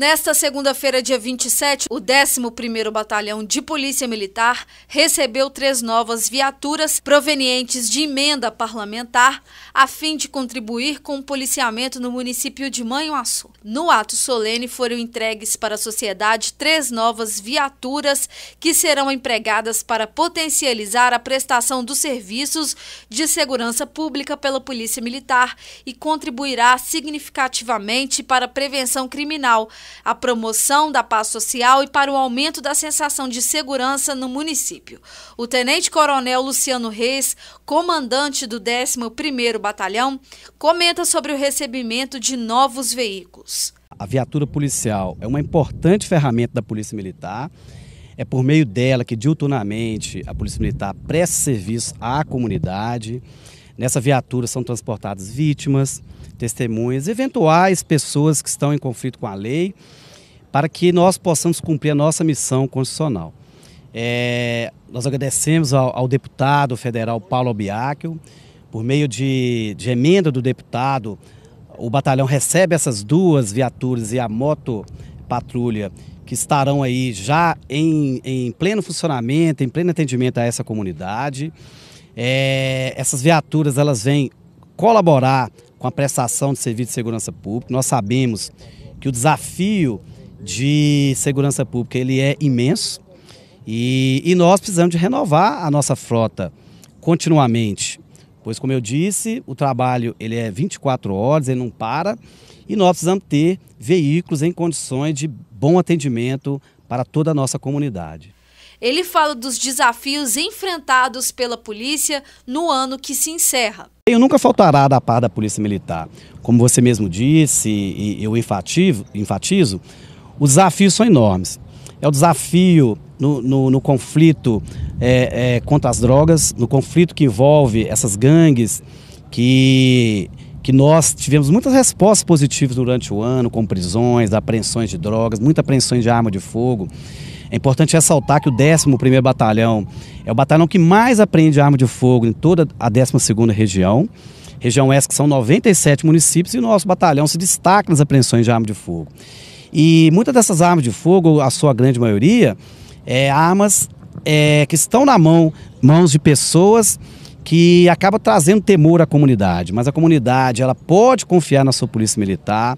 Nesta segunda-feira, dia 27, o 11º Batalhão de Polícia Militar recebeu três novas viaturas provenientes de emenda parlamentar a fim de contribuir com o policiamento no município de Manhuaçu. No ato solene foram entregues para a sociedade três novas viaturas que serão empregadas para potencializar a prestação dos serviços de segurança pública pela Polícia Militar e contribuirá significativamente para a prevenção criminal a promoção da paz social e para o aumento da sensação de segurança no município. O tenente-coronel Luciano Reis, comandante do 11º Batalhão, comenta sobre o recebimento de novos veículos. A viatura policial é uma importante ferramenta da Polícia Militar. É por meio dela que, diuturnamente, a Polícia Militar presta serviço à comunidade. Nessa viatura são transportadas vítimas, testemunhas, eventuais pessoas que estão em conflito com a lei, para que nós possamos cumprir a nossa missão constitucional. É, nós agradecemos ao, ao, deputado federal Paulo Biacchio, por meio de, de emenda do deputado, o batalhão recebe essas duas viaturas e a moto patrulha que estarão aí já em, em pleno funcionamento, em pleno atendimento a essa comunidade é, essas viaturas elas vêm colaborar com a prestação de serviço de segurança pública. Nós sabemos que o desafio de segurança pública ele é imenso e, e nós precisamos de renovar a nossa frota continuamente, pois como eu disse, o trabalho ele é 24 horas, ele não para e nós precisamos ter veículos em condições de bom atendimento para toda a nossa comunidade. Ele fala dos desafios enfrentados pela polícia no ano que se encerra. Eu nunca faltará da par da Polícia Militar. Como você mesmo disse, e eu enfatizo, enfatizo os desafios são enormes. É o desafio no, no, no conflito é, é, contra as drogas, no conflito que envolve essas gangues, que, que nós tivemos muitas respostas positivas durante o ano, com prisões, apreensões de drogas, muita apreensão de arma de fogo. É importante ressaltar que o 11º Batalhão é o batalhão que mais apreende arma de fogo em toda a 12ª região. Região essa que são 97 municípios e o nosso batalhão se destaca nas apreensões de arma de fogo. E muitas dessas armas de fogo, a sua grande maioria, é armas é, que estão na mão, mãos de pessoas que acaba trazendo temor à comunidade, mas a comunidade ela pode confiar na sua polícia militar.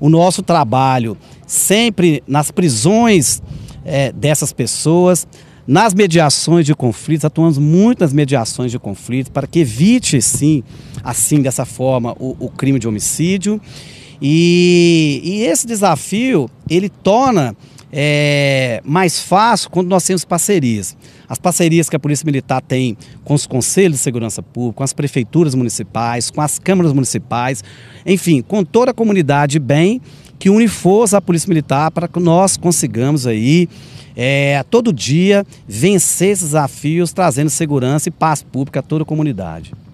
O nosso trabalho sempre nas prisões é, dessas pessoas. Nas mediações de conflitos, atuamos muito nas mediações de conflitos para que evite, sim, assim, dessa forma, o, o crime de homicídio. E, e esse desafio, ele torna é, mais fácil quando nós temos parcerias. As parcerias que a Polícia Militar tem com os Conselhos de Segurança Pública, com as prefeituras municipais, com as câmaras municipais, enfim, com toda a comunidade bem que une força à Polícia Militar para que nós consigamos aí é, todo dia vencer esses desafios, trazendo segurança e paz pública a toda a comunidade.